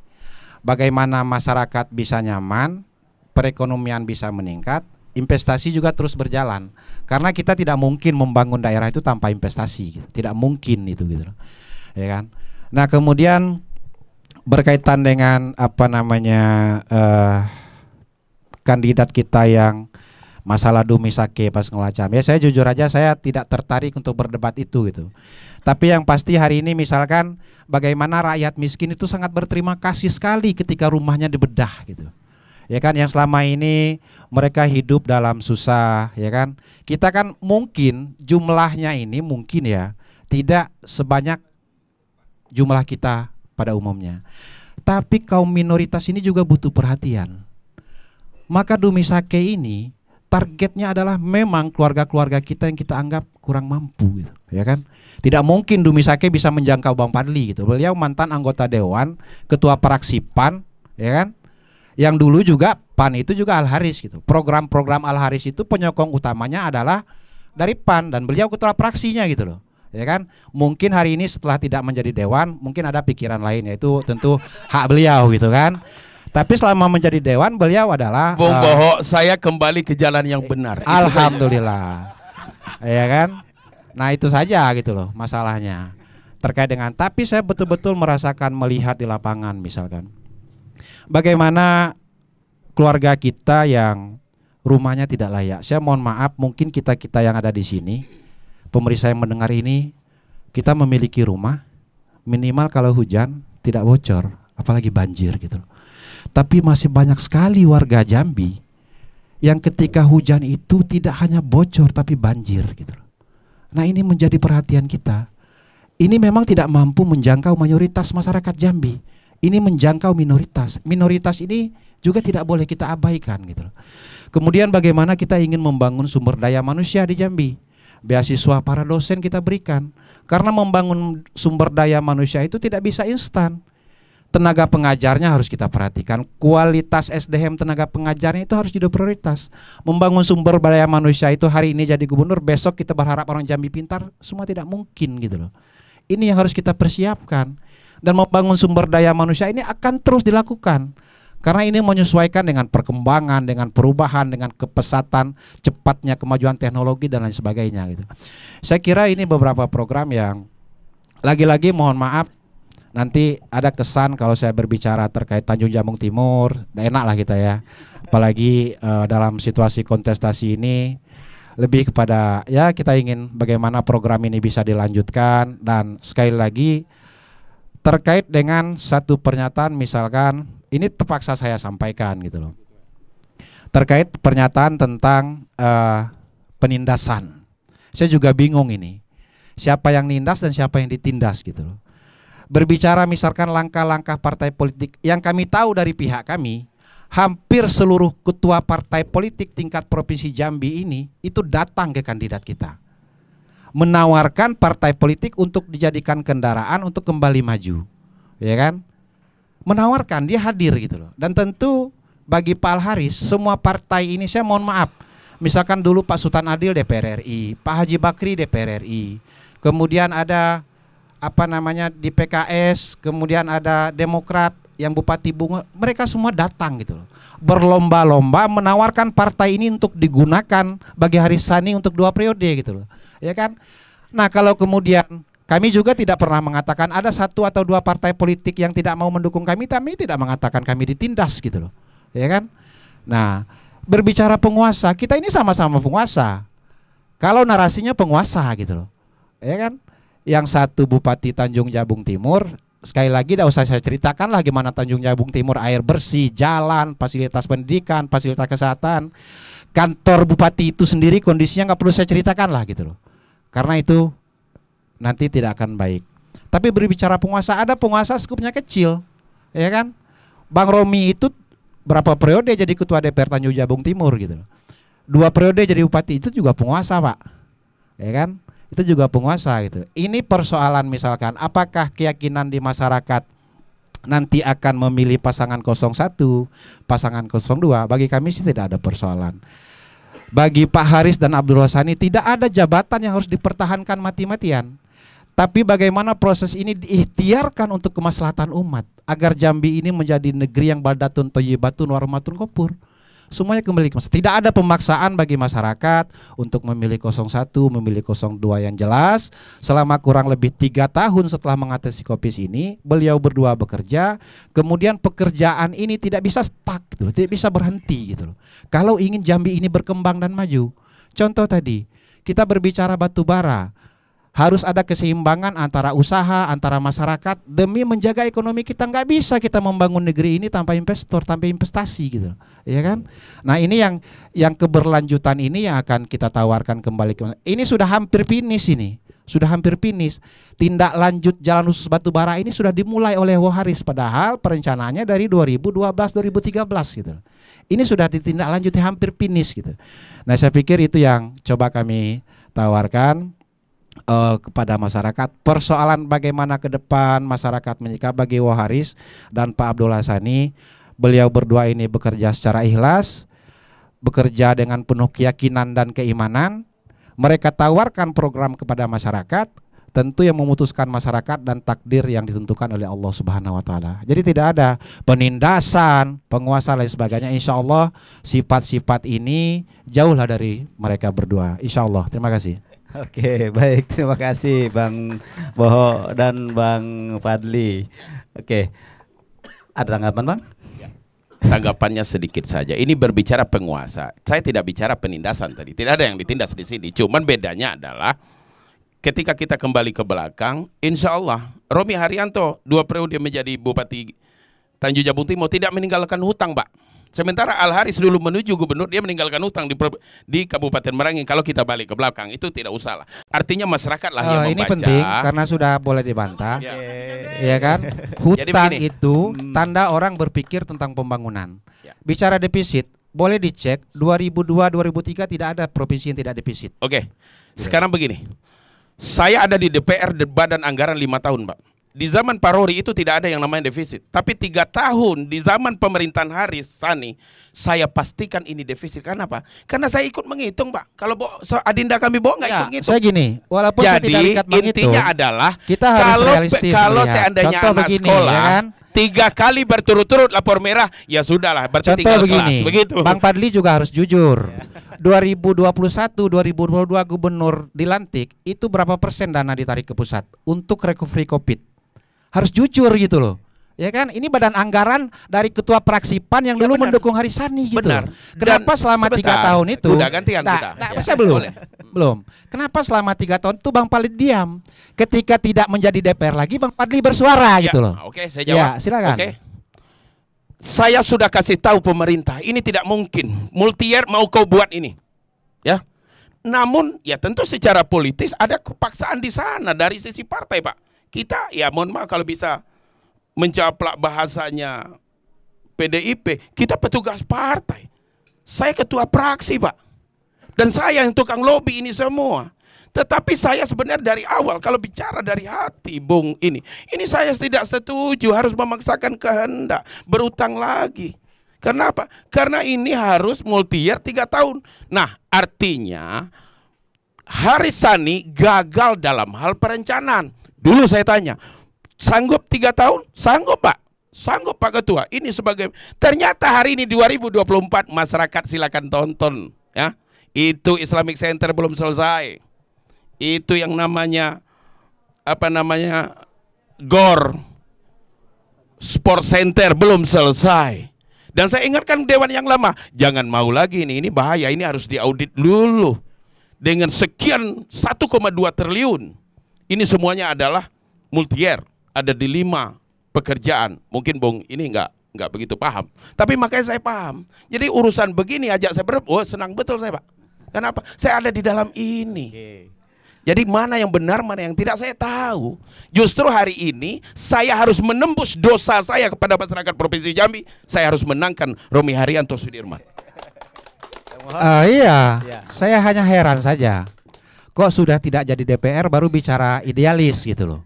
Bagaimana masyarakat bisa nyaman, perekonomian bisa meningkat, investasi juga terus berjalan. Karena kita tidak mungkin membangun daerah itu tanpa investasi, gitu. tidak mungkin itu gitu Ya kan? Nah, kemudian berkaitan dengan apa namanya uh, kandidat kita yang masalah Dumisake pas ngelacam. Ya saya jujur aja saya tidak tertarik untuk berdebat itu gitu. Tapi yang pasti hari ini misalkan bagaimana rakyat miskin itu sangat berterima kasih sekali ketika rumahnya dibedah gitu. Ya kan yang selama ini mereka hidup dalam susah, ya kan? Kita kan mungkin jumlahnya ini mungkin ya tidak sebanyak jumlah kita pada umumnya. Tapi kaum minoritas ini juga butuh perhatian. Maka Dumisake ini targetnya adalah memang keluarga-keluarga kita yang kita anggap kurang mampu gitu, ya kan? Tidak mungkin Dumisake bisa menjangkau Bang Padli gitu. Beliau mantan anggota dewan, ketua praksi PAN, ya kan? Yang dulu juga PAN itu juga Al Haris gitu. Program-program Al Haris itu penyokong utamanya adalah dari PAN dan beliau ketua praksinya gitu loh. Ya kan? Mungkin hari ini setelah tidak menjadi dewan, mungkin ada pikiran lain yaitu tentu hak beliau gitu kan. Tapi selama menjadi dewan beliau adalah Bung uh, eh, Boho, saya kembali ke jalan yang benar. Alhamdulillah. Iya kan? Nah, itu saja gitu loh masalahnya. Terkait dengan tapi saya betul-betul merasakan melihat di lapangan misalkan. Bagaimana keluarga kita yang rumahnya tidak layak. Saya mohon maaf mungkin kita-kita yang ada di sini pemeriksa yang mendengar ini kita memiliki rumah minimal kalau hujan tidak bocor apalagi banjir gitu loh tapi masih banyak sekali warga Jambi yang ketika hujan itu tidak hanya bocor tapi banjir gitu Nah, ini menjadi perhatian kita. Ini memang tidak mampu menjangkau mayoritas masyarakat Jambi. Ini menjangkau minoritas. Minoritas ini juga tidak boleh kita abaikan gitu Kemudian bagaimana kita ingin membangun sumber daya manusia di Jambi? Beasiswa para dosen kita berikan. Karena membangun sumber daya manusia itu tidak bisa instan tenaga pengajarnya harus kita perhatikan. Kualitas SDM tenaga pengajarnya itu harus jadi prioritas. Membangun sumber daya manusia itu hari ini jadi gubernur, besok kita berharap orang Jambi pintar, semua tidak mungkin gitu loh. Ini yang harus kita persiapkan. Dan membangun sumber daya manusia ini akan terus dilakukan. Karena ini menyesuaikan dengan perkembangan, dengan perubahan, dengan kepesatan, cepatnya kemajuan teknologi dan lain sebagainya gitu. Saya kira ini beberapa program yang lagi-lagi mohon maaf nanti ada kesan kalau saya berbicara terkait Tanjung Jamung Timur, enak lah kita ya. Apalagi uh, dalam situasi kontestasi ini lebih kepada ya kita ingin bagaimana program ini bisa dilanjutkan dan sekali lagi terkait dengan satu pernyataan misalkan ini terpaksa saya sampaikan gitu loh. Terkait pernyataan tentang uh, penindasan. Saya juga bingung ini. Siapa yang nindas dan siapa yang ditindas gitu loh berbicara misalkan langkah-langkah partai politik yang kami tahu dari pihak kami hampir seluruh ketua partai politik tingkat provinsi Jambi ini itu datang ke kandidat kita menawarkan partai politik untuk dijadikan kendaraan untuk kembali maju ya kan menawarkan dia hadir gitu loh dan tentu bagi Pak Haris semua partai ini saya mohon maaf misalkan dulu Pak Sultan Adil DPR RI Pak Haji Bakri DPR RI kemudian ada apa namanya di PKS, kemudian ada Demokrat yang Bupati Bunga, mereka semua datang gitu loh. Berlomba-lomba menawarkan partai ini untuk digunakan bagi hari Sani untuk dua periode gitu loh. Ya kan? Nah, kalau kemudian kami juga tidak pernah mengatakan ada satu atau dua partai politik yang tidak mau mendukung kami, kami tidak mengatakan kami ditindas gitu loh. Ya kan? Nah, berbicara penguasa, kita ini sama-sama penguasa. Kalau narasinya penguasa gitu loh. Ya kan? yang satu Bupati Tanjung Jabung Timur. Sekali lagi tidak usah saya ceritakan lah gimana Tanjung Jabung Timur air bersih, jalan, fasilitas pendidikan, fasilitas kesehatan. Kantor bupati itu sendiri kondisinya nggak perlu saya ceritakan lah gitu loh. Karena itu nanti tidak akan baik. Tapi berbicara penguasa, ada penguasa skupnya kecil, ya kan? Bang Romi itu berapa periode jadi ketua DPR Tanjung Jabung Timur gitu loh. Dua periode jadi bupati itu juga penguasa, Pak. Ya kan? itu juga penguasa gitu. Ini persoalan misalkan apakah keyakinan di masyarakat nanti akan memilih pasangan 01, pasangan 02 bagi kami sih tidak ada persoalan. Bagi Pak Haris dan Abdul Hasani tidak ada jabatan yang harus dipertahankan mati-matian. Tapi bagaimana proses ini diikhtiarkan untuk kemaslahatan umat agar Jambi ini menjadi negeri yang baldatun thayyibatun warmatun kopur semuanya kembali ke masyarakat. Tidak ada pemaksaan bagi masyarakat untuk memilih 01, memilih 02 yang jelas. Selama kurang lebih tiga tahun setelah mengatasi kopis ini, beliau berdua bekerja. Kemudian pekerjaan ini tidak bisa stuck, gitu loh, tidak bisa berhenti gitu loh. Kalau ingin Jambi ini berkembang dan maju, contoh tadi kita berbicara batu bara harus ada keseimbangan antara usaha, antara masyarakat demi menjaga ekonomi kita. Nggak bisa kita membangun negeri ini tanpa investor, tanpa investasi gitu, Iya kan? Nah ini yang yang keberlanjutan ini yang akan kita tawarkan kembali. ke. Ini sudah hampir finish ini, sudah hampir finish. Tindak lanjut jalan khusus batubara ini sudah dimulai oleh Woharis, padahal perencanaannya dari 2012-2013 gitu. Ini sudah ditindak lanjut hampir finish gitu. Nah saya pikir itu yang coba kami tawarkan uh, kepada masyarakat persoalan bagaimana ke depan masyarakat menyikap bagi Waharis dan Pak Abdul Hasani beliau berdua ini bekerja secara ikhlas bekerja dengan penuh keyakinan dan keimanan mereka tawarkan program kepada masyarakat tentu yang memutuskan masyarakat dan takdir yang ditentukan oleh Allah Subhanahu wa taala. Jadi tidak ada penindasan, penguasa lain sebagainya. Insya Allah sifat-sifat ini jauhlah dari mereka berdua. Insya Allah. Terima kasih. Oke, baik. Terima kasih Bang Boho dan Bang Fadli. Oke. Ada tanggapan, Bang? Ya. Tanggapannya sedikit saja. Ini berbicara penguasa. Saya tidak bicara penindasan tadi. Tidak ada yang ditindas di sini. Cuman bedanya adalah ketika kita kembali ke belakang, insya Allah Romi Haryanto dua periode menjadi Bupati Tanjung Jabung Timur tidak meninggalkan hutang, Pak. Sementara Al Haris dulu menuju gubernur, dia meninggalkan utang di, di Kabupaten Merangin. Kalau kita balik ke belakang, itu tidak usah lah. Artinya masyarakatlah oh, yang eh, membaca. Ini penting karena sudah boleh dibantah, ya, ya kan? Hutang itu hmm. tanda orang berpikir tentang pembangunan. Ya. Bicara defisit, boleh dicek 2002-2003 tidak ada provinsi yang tidak defisit. Oke, okay. sekarang begini, saya ada di DPR Badan Anggaran lima tahun, Pak di zaman Parori itu tidak ada yang namanya defisit. Tapi tiga tahun di zaman pemerintahan Haris Sani, saya pastikan ini defisit. Karena apa? Karena saya ikut menghitung, Pak. Kalau bo so, adinda kami bohong nggak ya, ikut menghitung. Saya gini, walaupun Jadi, saya tidak intinya adalah kita harus kalau realistis kalau melihat. seandainya Contoh anak begini, sekolah ya kan? tiga kali berturut-turut lapor merah, ya sudahlah. Berarti Contoh begini, kelas, begitu. Bang Padli juga harus jujur. 2021 2022 gubernur dilantik itu berapa persen dana ditarik ke pusat untuk recovery Covid? harus jujur gitu loh. Ya kan, ini badan anggaran dari ketua praksi PAN yang ya, dulu benar. mendukung Harisani gitu. Benar. Kenapa Dan selama tiga tahun itu? Udah gantian nah, kita. Nah, ya. saya belum. Belum. Kenapa selama tiga tahun itu Bang Padli diam? Ketika tidak menjadi DPR lagi, Bang Padli bersuara ya, gitu loh. Oke, saya jawab. Ya, silakan. Oke. Saya sudah kasih tahu pemerintah, ini tidak mungkin. Multier mau kau buat ini. Ya. Namun ya tentu secara politis ada kepaksaan di sana dari sisi partai, Pak kita ya mohon maaf kalau bisa mencaplak bahasanya PDIP, kita petugas partai. Saya ketua praksi, Pak. Dan saya yang tukang lobby ini semua. Tetapi saya sebenarnya dari awal kalau bicara dari hati Bung ini, ini saya tidak setuju harus memaksakan kehendak, berutang lagi. Kenapa? Karena ini harus multi-year tahun. Nah, artinya Harisani gagal dalam hal perencanaan. Dulu saya tanya, sanggup tiga tahun? Sanggup Pak. Sanggup Pak Ketua. Ini sebagai ternyata hari ini 2024 masyarakat silakan tonton ya. Itu Islamic Center belum selesai. Itu yang namanya apa namanya GOR Sport Center belum selesai. Dan saya ingatkan dewan yang lama, jangan mau lagi ini, ini bahaya, ini harus diaudit dulu dengan sekian 1,2 triliun. Ini semuanya adalah multier, ada di lima pekerjaan. Mungkin Bung ini enggak enggak begitu paham. Tapi makanya saya paham. Jadi urusan begini ajak saya berdebat, oh senang betul saya pak. Kenapa? Saya ada di dalam ini. Jadi mana yang benar, mana yang tidak saya tahu. Justru hari ini saya harus menembus dosa saya kepada masyarakat Provinsi Jambi. Saya harus menangkan Romi Haryanto Sudirman. Uh, iya, saya hanya heran saja kok sudah tidak jadi DPR baru bicara idealis gitu loh.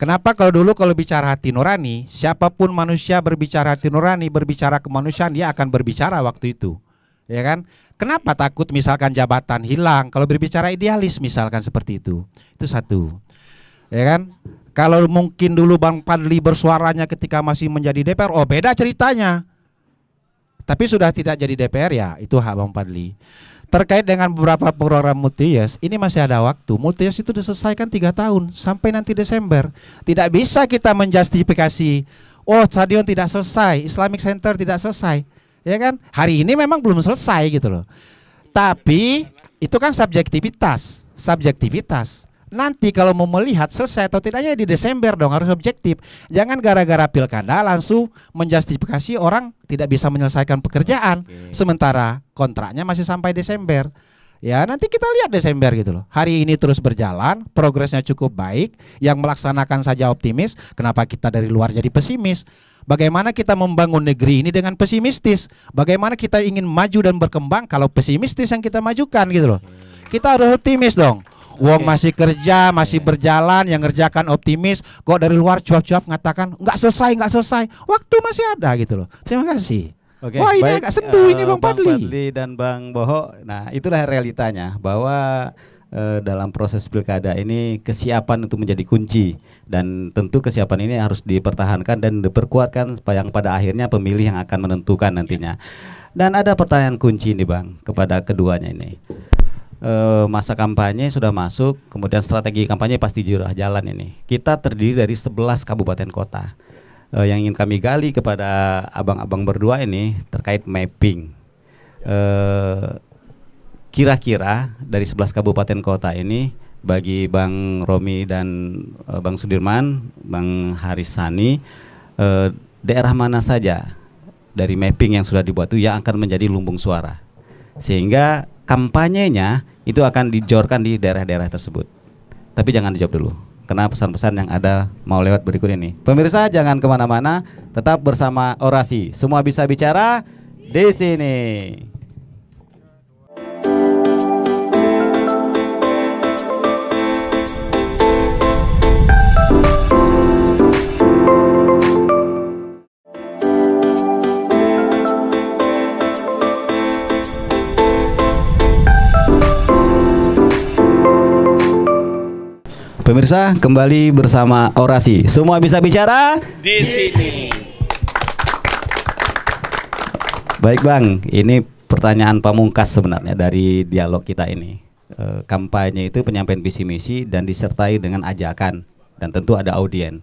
Kenapa kalau dulu kalau bicara hati nurani, siapapun manusia berbicara hati nurani, berbicara kemanusiaan, dia akan berbicara waktu itu. Ya kan? Kenapa takut misalkan jabatan hilang kalau berbicara idealis misalkan seperti itu. Itu satu. Ya kan? Kalau mungkin dulu Bang Padli bersuaranya ketika masih menjadi DPR, oh beda ceritanya. Tapi sudah tidak jadi DPR ya, itu hak Bang Padli. Terkait dengan beberapa program Multius, ini masih ada waktu. Multius itu diselesaikan tiga tahun sampai nanti Desember. Tidak bisa kita menjustifikasi, oh stadion tidak selesai, Islamic Center tidak selesai, ya kan? Hari ini memang belum selesai gitu loh. Tapi itu kan subjektivitas, subjektivitas nanti kalau mau melihat selesai atau tidaknya di Desember dong harus objektif. Jangan gara-gara pilkada langsung menjustifikasi orang tidak bisa menyelesaikan pekerjaan okay. sementara kontraknya masih sampai Desember. Ya, nanti kita lihat Desember gitu loh. Hari ini terus berjalan, progresnya cukup baik, yang melaksanakan saja optimis, kenapa kita dari luar jadi pesimis? Bagaimana kita membangun negeri ini dengan pesimistis? Bagaimana kita ingin maju dan berkembang kalau pesimistis yang kita majukan gitu loh. Hmm. Kita harus optimis dong. Wong masih kerja, masih berjalan, yang ngerjakan optimis. Kok dari luar cuap-cuap ngatakan nggak selesai, nggak selesai. Waktu masih ada gitu loh. Terima kasih. Oke, Wah ini agak sendu ini eh, Bang, Padli. Bang Padli dan Bang Boho. Nah itulah realitanya bahwa uh, dalam proses pilkada ini kesiapan itu menjadi kunci dan tentu kesiapan ini harus dipertahankan dan diperkuatkan supaya pada akhirnya pemilih yang akan menentukan nantinya. Dan ada pertanyaan kunci nih Bang kepada keduanya ini. Eh, masa kampanye sudah masuk, kemudian strategi kampanye pasti jurah jalan ini. Kita terdiri dari 11 kabupaten kota. Eh, yang ingin kami gali kepada abang-abang berdua ini terkait mapping. Eh, kira-kira dari 11 kabupaten kota ini bagi Bang Romi dan Bang Sudirman, Bang Harisani, eh, daerah mana saja dari mapping yang sudah dibuat itu yang akan menjadi lumbung suara. Sehingga kampanyenya itu akan dijorkan di daerah-daerah tersebut. Tapi jangan dijawab dulu karena pesan-pesan yang ada mau lewat berikut ini. Pemirsa jangan kemana-mana, tetap bersama orasi. Semua bisa bicara di sini. Pemirsa, kembali bersama Orasi. Semua bisa bicara di sini. Baik, Bang. Ini pertanyaan pamungkas sebenarnya dari dialog kita ini. E, kampanye itu penyampaian visi misi dan disertai dengan ajakan dan tentu ada audien.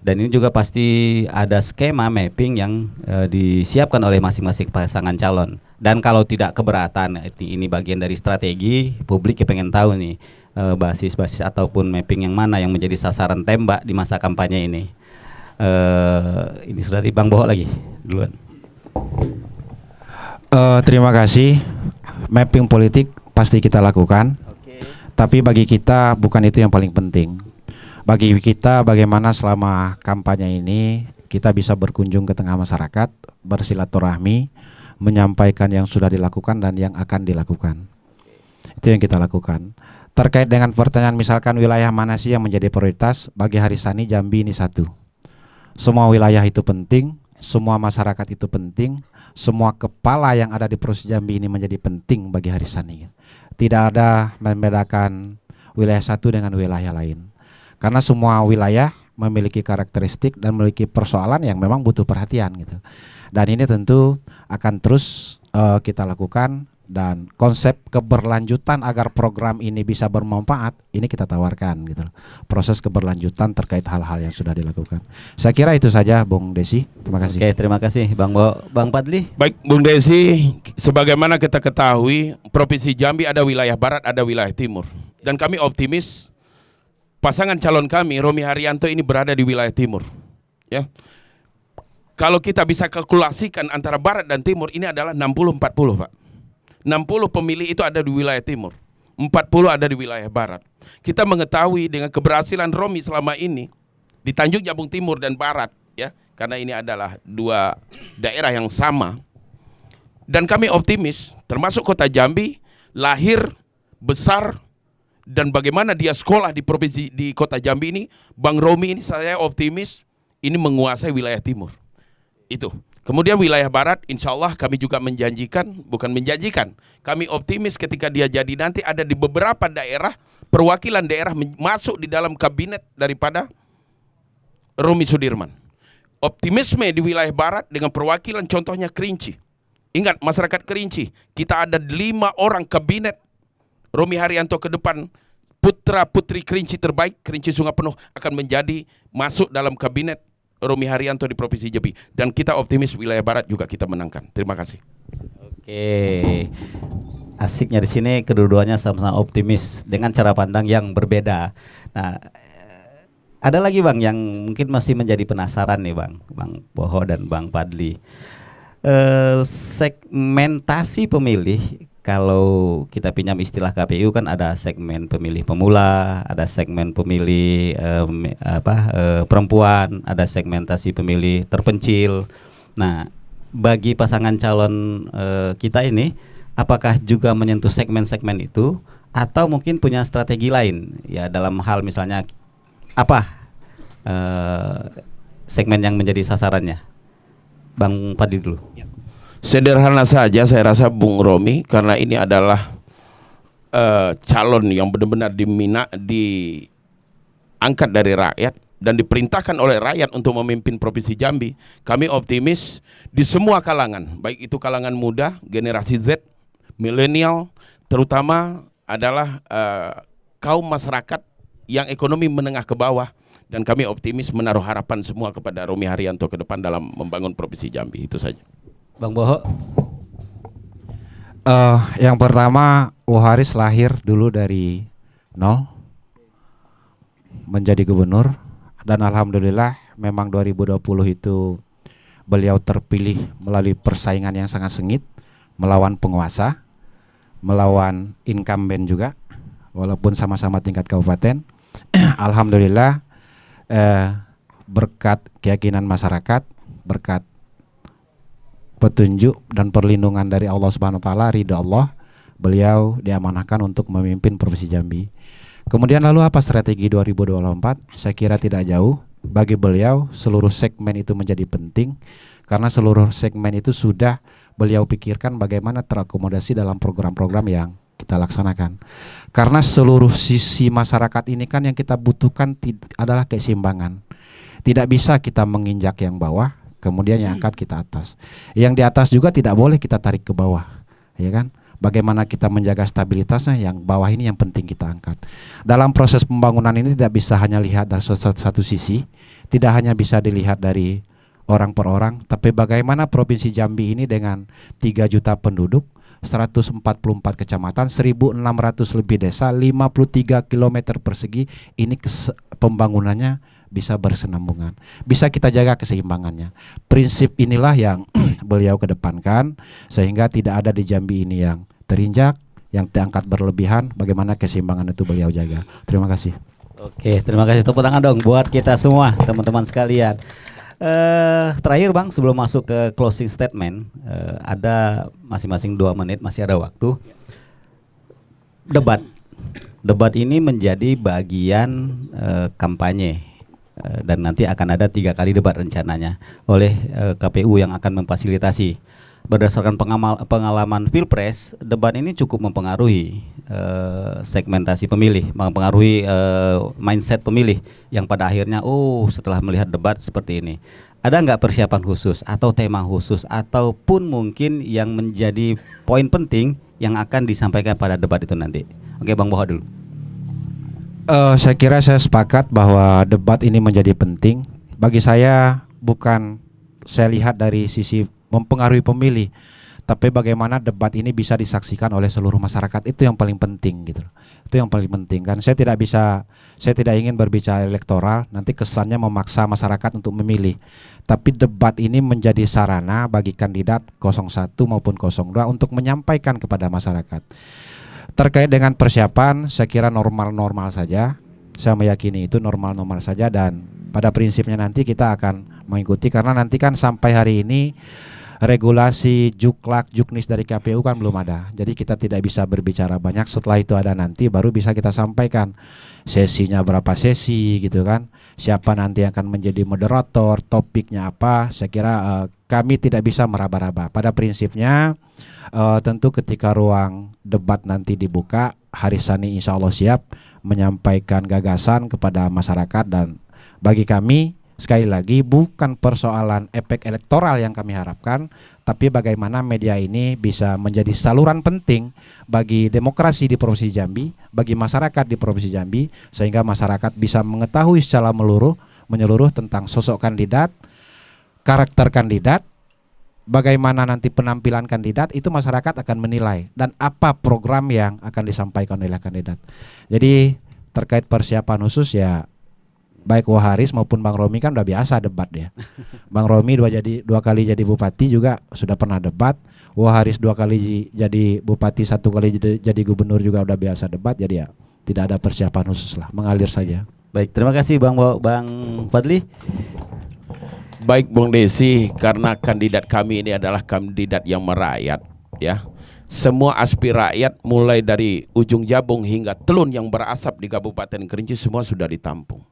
Dan ini juga pasti ada skema mapping yang e, disiapkan oleh masing-masing pasangan calon. Dan kalau tidak keberatan, ini bagian dari strategi publik yang pengen tahu nih Eh, basis-basis ataupun mapping yang mana yang menjadi sasaran tembak di masa kampanye ini. Uh, ini sudah di bawa lagi duluan. Uh, terima kasih. Mapping politik pasti kita lakukan. Okay. Tapi bagi kita bukan itu yang paling penting. Bagi kita bagaimana selama kampanye ini kita bisa berkunjung ke tengah masyarakat, bersilaturahmi, menyampaikan yang sudah dilakukan dan yang akan dilakukan. Itu yang kita lakukan. Terkait dengan pertanyaan misalkan wilayah mana sih yang menjadi prioritas bagi hari Harisani Jambi ini satu. Semua wilayah itu penting, semua masyarakat itu penting, semua kepala yang ada di Provinsi Jambi ini menjadi penting bagi hari Harisani. Tidak ada membedakan wilayah satu dengan wilayah lain. Karena semua wilayah memiliki karakteristik dan memiliki persoalan yang memang butuh perhatian gitu. Dan ini tentu akan terus uh, kita lakukan dan konsep keberlanjutan agar program ini bisa bermanfaat ini kita tawarkan gitu loh. Proses keberlanjutan terkait hal-hal yang sudah dilakukan. Saya kira itu saja Bung Desi. Terima kasih. Oke, terima kasih Bang Bo Bang Padli. Baik, Bung Desi, sebagaimana kita ketahui Provinsi Jambi ada wilayah barat, ada wilayah timur. Dan kami optimis pasangan calon kami Romi Haryanto ini berada di wilayah timur. Ya. Kalau kita bisa kalkulasikan antara barat dan timur ini adalah 60 40, Pak. 60 pemilih itu ada di wilayah timur, 40 ada di wilayah barat. Kita mengetahui dengan keberhasilan Romi selama ini di Tanjung Jabung Timur dan Barat ya, karena ini adalah dua daerah yang sama. Dan kami optimis termasuk Kota Jambi lahir besar dan bagaimana dia sekolah di provinsi di Kota Jambi ini, Bang Romi ini saya optimis ini menguasai wilayah timur. Itu. Kemudian wilayah barat, insya Allah kami juga menjanjikan, bukan menjanjikan, kami optimis ketika dia jadi nanti ada di beberapa daerah, perwakilan daerah masuk di dalam kabinet daripada Rumi Sudirman. Optimisme di wilayah barat dengan perwakilan contohnya Kerinci. Ingat masyarakat Kerinci, kita ada lima orang kabinet Rumi Haryanto ke depan putra putri Kerinci terbaik, Kerinci Sungai Penuh akan menjadi masuk dalam kabinet Romi Haryanto di Provinsi Jambi dan kita optimis wilayah barat juga kita menangkan. Terima kasih. Oke. Asiknya di sini kedua-duanya sama-sama optimis dengan cara pandang yang berbeda. Nah, eh, ada lagi Bang yang mungkin masih menjadi penasaran nih Bang, Bang Poho dan Bang Padli. Eh, segmentasi pemilih kalau kita pinjam istilah KPU kan ada segmen pemilih pemula, ada segmen pemilih um, apa uh, perempuan, ada segmentasi pemilih terpencil. Nah, bagi pasangan calon uh, kita ini apakah juga menyentuh segmen-segmen itu atau mungkin punya strategi lain ya dalam hal misalnya apa uh, segmen yang menjadi sasarannya? Bang Padi dulu. Ya. Sederhana saja saya rasa Bung Romi karena ini adalah uh, calon yang benar-benar dimina diangkat dari rakyat dan diperintahkan oleh rakyat untuk memimpin Provinsi Jambi. Kami optimis di semua kalangan, baik itu kalangan muda, generasi Z, milenial, terutama adalah uh, kaum masyarakat yang ekonomi menengah ke bawah dan kami optimis menaruh harapan semua kepada Romi Haryanto ke depan dalam membangun Provinsi Jambi. Itu saja. Bang Boho? Uh, yang pertama, Uharis lahir dulu dari nol menjadi gubernur dan alhamdulillah memang 2020 itu beliau terpilih melalui persaingan yang sangat sengit melawan penguasa, melawan incumbent juga walaupun sama-sama tingkat kabupaten. [CLEARS THROAT] alhamdulillah eh, berkat keyakinan masyarakat, berkat petunjuk dan perlindungan dari Allah Subhanahu wa taala, ridha Allah, beliau diamanahkan untuk memimpin Provinsi Jambi. Kemudian lalu apa strategi 2024? Saya kira tidak jauh. Bagi beliau seluruh segmen itu menjadi penting karena seluruh segmen itu sudah beliau pikirkan bagaimana terakomodasi dalam program-program yang kita laksanakan. Karena seluruh sisi masyarakat ini kan yang kita butuhkan adalah keseimbangan. Tidak bisa kita menginjak yang bawah kemudian yang hmm. angkat kita atas. Yang di atas juga tidak boleh kita tarik ke bawah, ya kan? Bagaimana kita menjaga stabilitasnya yang bawah ini yang penting kita angkat. Dalam proses pembangunan ini tidak bisa hanya lihat dari satu, satu sisi, tidak hanya bisa dilihat dari orang per orang, tapi bagaimana provinsi Jambi ini dengan 3 juta penduduk, 144 kecamatan, 1.600 lebih desa, 53 km persegi, ini pembangunannya bisa bersenambungan, bisa kita jaga keseimbangannya. Prinsip inilah yang [CLEARS THROAT] beliau kedepankan sehingga tidak ada di Jambi ini yang terinjak, yang diangkat berlebihan, bagaimana keseimbangan itu beliau jaga. Terima kasih. Oke, terima kasih tepuk tangan dong buat kita semua teman-teman sekalian. Uh, terakhir bang sebelum masuk ke closing statement uh, ada masing-masing dua menit masih ada waktu debat debat ini menjadi bagian uh, kampanye Eh, dan nanti akan ada tiga kali debat rencananya oleh eh, KPU yang akan memfasilitasi. Berdasarkan pengalaman pilpres, debat ini cukup mempengaruhi eh, segmentasi pemilih, mempengaruhi mindset pemilih yang pada akhirnya, oh setelah melihat debat seperti ini, ada nggak persiapan khusus atau tema khusus ataupun mungkin yang menjadi poin penting yang akan disampaikan pada debat itu nanti. Oke, Bang Boha dulu uh, saya kira saya sepakat bahwa debat ini menjadi penting. Bagi saya bukan saya lihat dari sisi mempengaruhi pemilih, tapi bagaimana debat ini bisa disaksikan oleh seluruh masyarakat itu yang paling penting gitu. Itu yang paling penting kan. Saya tidak bisa saya tidak ingin berbicara elektoral nanti kesannya memaksa masyarakat untuk memilih. Tapi debat ini menjadi sarana bagi kandidat 01 maupun 02 untuk menyampaikan kepada masyarakat. Terkait dengan persiapan, saya kira normal-normal saja. Saya meyakini itu normal-normal saja dan pada prinsipnya nanti kita akan mengikuti karena nanti kan sampai hari ini regulasi juklak juknis dari KPU kan belum ada. Jadi kita tidak bisa berbicara banyak. Setelah itu ada nanti baru bisa kita sampaikan sesinya berapa sesi gitu kan siapa nanti yang akan menjadi moderator, topiknya apa. Saya kira uh, kami tidak bisa meraba-raba. Pada prinsipnya uh, tentu ketika ruang debat nanti dibuka, Harisani insya Allah siap menyampaikan gagasan kepada masyarakat dan bagi kami Sekali lagi bukan persoalan efek elektoral yang kami harapkan, tapi bagaimana media ini bisa menjadi saluran penting bagi demokrasi di Provinsi Jambi, bagi masyarakat di Provinsi Jambi sehingga masyarakat bisa mengetahui secara meluruh menyeluruh tentang sosok kandidat, karakter kandidat, bagaimana nanti penampilan kandidat itu masyarakat akan menilai dan apa program yang akan disampaikan oleh kandidat. Jadi terkait persiapan khusus ya baik Waharis maupun Bang Romi kan udah biasa debat ya. [LAUGHS] Bang Romi dua jadi dua kali jadi bupati juga sudah pernah debat. Waharis dua kali jadi bupati satu kali jadi, jadi gubernur juga udah biasa debat. Jadi ya tidak ada persiapan khusus lah, mengalir saja. Baik, terima kasih Bang Bang Fadli. Baik Bung Desi, karena kandidat kami ini adalah kandidat yang merakyat ya. Semua aspi rakyat mulai dari ujung jabung hingga telun yang berasap di Kabupaten Kerinci semua sudah ditampung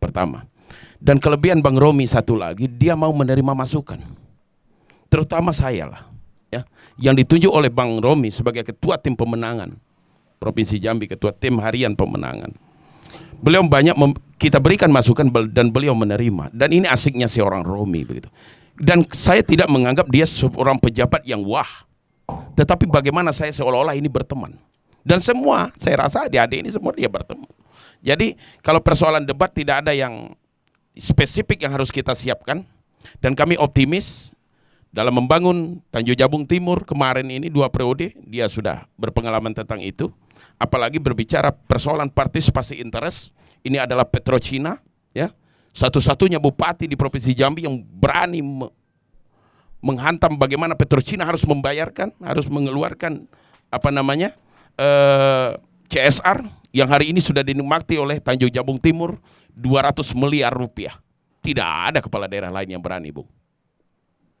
pertama. Dan kelebihan Bang Romi satu lagi, dia mau menerima masukan. Terutama saya lah. Ya, yang ditunjuk oleh Bang Romi sebagai ketua tim pemenangan Provinsi Jambi, ketua tim harian pemenangan. Beliau banyak kita berikan masukan dan beliau menerima. Dan ini asiknya seorang Romi begitu. Dan saya tidak menganggap dia seorang pejabat yang wah. Tetapi bagaimana saya seolah-olah ini berteman. Dan semua saya rasa adik-adik ini semua dia berteman. Jadi kalau persoalan debat tidak ada yang spesifik yang harus kita siapkan dan kami optimis dalam membangun Tanjung Jabung Timur kemarin ini dua periode dia sudah berpengalaman tentang itu apalagi berbicara persoalan partisipasi interest ini adalah Petrochina ya satu-satunya bupati di Provinsi Jambi yang berani me menghantam bagaimana Petrochina harus membayarkan harus mengeluarkan apa namanya eh, CSR yang hari ini sudah dinikmati oleh Tanjung Jabung Timur 200 miliar rupiah. Tidak ada kepala daerah lain yang berani, bu.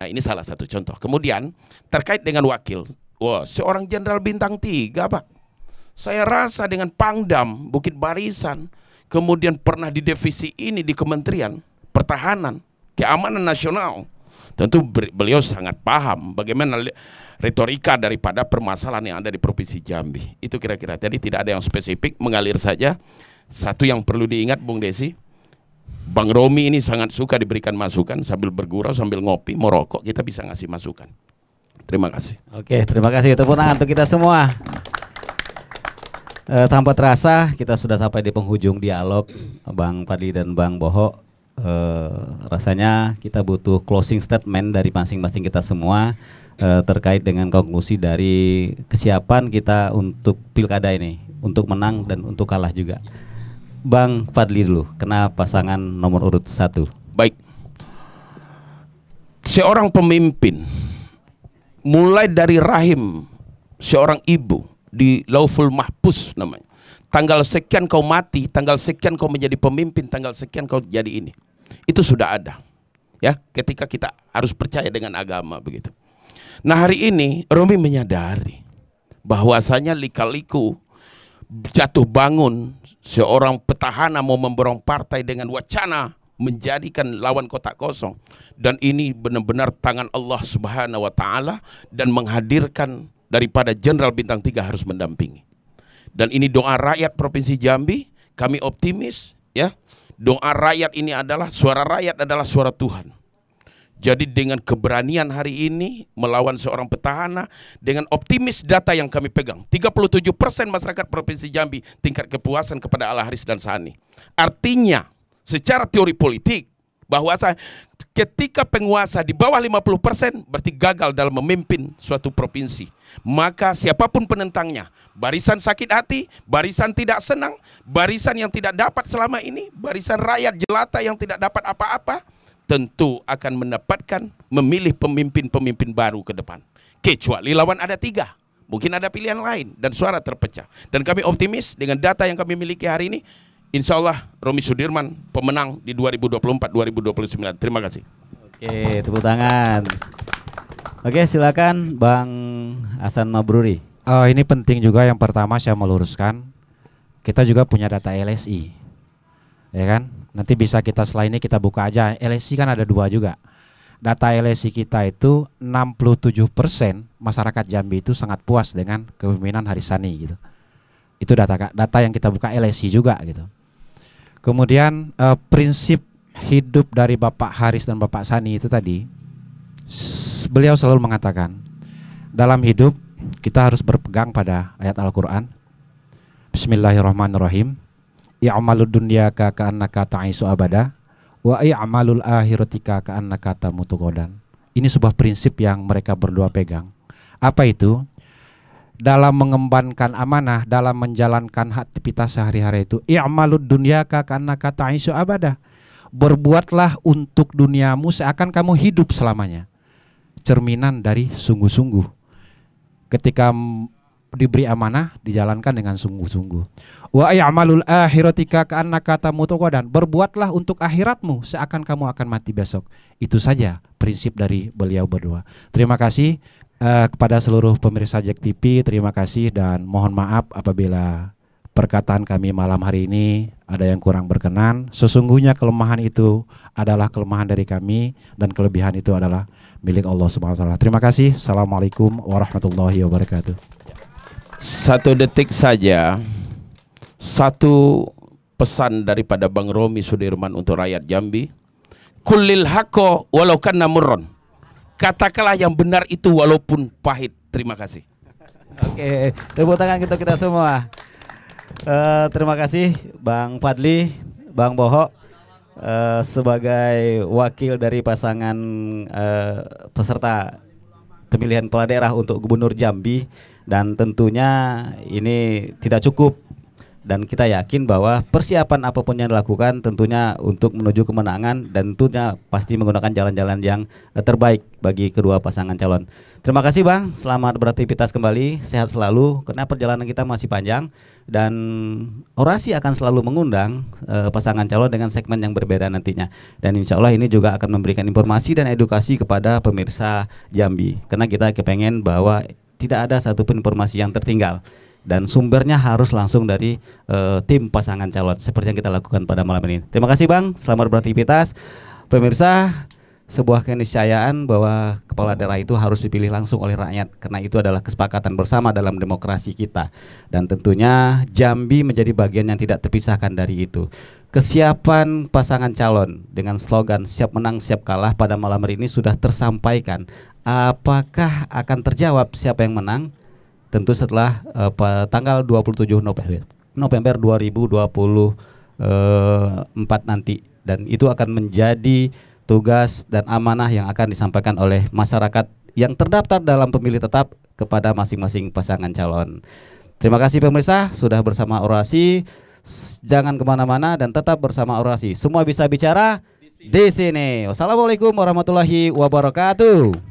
Nah, ini salah satu contoh. Kemudian terkait dengan wakil, wah, seorang jenderal bintang tiga, Pak. Saya rasa dengan Pangdam Bukit Barisan, kemudian pernah di divisi ini di Kementerian Pertahanan, Keamanan Nasional, Tentu beliau sangat paham bagaimana retorika daripada permasalahan yang ada di Provinsi Jambi. Itu kira-kira. Jadi tidak ada yang spesifik, mengalir saja. Satu yang perlu diingat Bung Desi, Bang Romi ini sangat suka diberikan masukan sambil bergurau, sambil ngopi, merokok, kita bisa ngasih masukan. Terima kasih. Oke, terima kasih. Tepuk tangan untuk kita semua. Eh, tanpa terasa kita sudah sampai di penghujung dialog Bang Padi dan Bang Boho. Uh, rasanya kita butuh closing statement dari masing-masing kita semua uh, terkait dengan konklusi dari kesiapan kita untuk pilkada ini, untuk menang dan untuk kalah juga. Bang Fadli dulu, kenapa pasangan nomor urut satu. Baik. Seorang pemimpin mulai dari rahim seorang ibu di Lauful Mahpus namanya. Tanggal sekian kau mati, tanggal sekian kau menjadi pemimpin, tanggal sekian kau jadi ini. Itu sudah ada. Ya, ketika kita harus percaya dengan agama begitu. Nah, hari ini Romi menyadari bahwasanya lika-liku jatuh bangun seorang petahana mau memborong partai dengan wacana menjadikan lawan kotak kosong dan ini benar-benar tangan Allah Subhanahu wa taala dan menghadirkan daripada jenderal bintang tiga harus mendampingi. Dan ini doa rakyat Provinsi Jambi, kami optimis ya. Doa rakyat ini adalah suara rakyat adalah suara Tuhan. Jadi dengan keberanian hari ini melawan seorang petahana dengan optimis data yang kami pegang 37% masyarakat Provinsi Jambi tingkat kepuasan kepada Al Haris dan Sani. Artinya secara teori politik bahwa ketika penguasa di bawah 50% berarti gagal dalam memimpin suatu provinsi. Maka siapapun penentangnya, barisan sakit hati, barisan tidak senang, barisan yang tidak dapat selama ini, barisan rakyat jelata yang tidak dapat apa-apa, tentu akan mendapatkan memilih pemimpin-pemimpin baru ke depan. Kecuali lawan ada tiga. Mungkin ada pilihan lain dan suara terpecah. Dan kami optimis dengan data yang kami miliki hari ini, insya Allah Romi Sudirman pemenang di 2024-2029. Terima kasih. Oke, tepuk tangan. Oke, silakan Bang Hasan Mabruri. Uh, ini penting juga yang pertama saya meluruskan. Kita juga punya data LSI. Ya kan? Nanti bisa kita selain ini kita buka aja. LSI kan ada dua juga. Data LSI kita itu 67% masyarakat Jambi itu sangat puas dengan kepemimpinan Harisani gitu. Itu data data yang kita buka LSI juga gitu. Kemudian uh, prinsip hidup dari Bapak Haris dan Bapak Sani itu tadi beliau selalu mengatakan dalam hidup kita harus berpegang pada ayat Al-Qur'an. Bismillahirrahmanirrahim. I'malud dunyaka ka'annaka ta'isu abada wa i'malul akhiratika ka'annaka tamutu Ini sebuah prinsip yang mereka berdua pegang. Apa itu? dalam mengembankan amanah, dalam menjalankan aktivitas sehari-hari itu. ya I'malud dunyaka kata isu abadah. Berbuatlah untuk duniamu seakan kamu hidup selamanya. Cerminan dari sungguh-sungguh. Ketika diberi amanah dijalankan dengan sungguh-sungguh. Wa malul akhiratika karena kata dan berbuatlah untuk akhiratmu seakan kamu akan mati besok. Itu saja prinsip dari beliau berdua. Terima kasih uh, kepada seluruh pemirsa Jack TV terima kasih dan mohon maaf apabila perkataan kami malam hari ini ada yang kurang berkenan. Sesungguhnya kelemahan itu adalah kelemahan dari kami dan kelebihan itu adalah milik Allah Subhanahu wa taala. Terima kasih. Assalamualaikum warahmatullahi wabarakatuh. Satu detik saja. Satu pesan daripada Bang Romi Sudirman untuk rakyat Jambi. Kulil walau kana murron katakanlah yang benar itu walaupun pahit. Terima kasih. Oke, tepuk tangan kita kita semua. Uh, terima kasih Bang Fadli, Bang Boho uh, sebagai wakil dari pasangan uh, peserta pemilihan kepala daerah untuk Gubernur Jambi dan tentunya ini tidak cukup dan kita yakin bahwa persiapan apapun yang dilakukan tentunya untuk menuju kemenangan dan tentunya pasti menggunakan jalan-jalan yang eh, terbaik bagi kedua pasangan calon. Terima kasih Bang, selamat beraktivitas kembali, sehat selalu karena perjalanan kita masih panjang dan orasi akan selalu mengundang e, pasangan calon dengan segmen yang berbeda nantinya. Dan insya Allah ini juga akan memberikan informasi dan edukasi kepada pemirsa Jambi karena kita kepengen bahwa tidak ada satupun informasi yang tertinggal dan sumbernya harus langsung dari uh, tim pasangan calon seperti yang kita lakukan pada malam ini. Terima kasih Bang, selamat beraktivitas. Pemirsa, sebuah keniscayaan bahwa kepala daerah itu harus dipilih langsung oleh rakyat karena itu adalah kesepakatan bersama dalam demokrasi kita dan tentunya Jambi menjadi bagian yang tidak terpisahkan dari itu. Kesiapan pasangan calon dengan slogan siap menang siap kalah pada malam hari ini sudah tersampaikan. Apakah akan terjawab siapa yang menang? tentu setelah uh, tanggal 27 November November 2024 eh, nanti dan itu akan menjadi tugas dan amanah yang akan disampaikan oleh masyarakat yang terdaftar dalam pemilih tetap kepada masing-masing pasangan calon. Terima kasih pemirsa sudah bersama orasi. Jangan kemana-mana dan tetap bersama orasi. Semua bisa bicara di sini. Wassalamualaikum warahmatullahi wabarakatuh.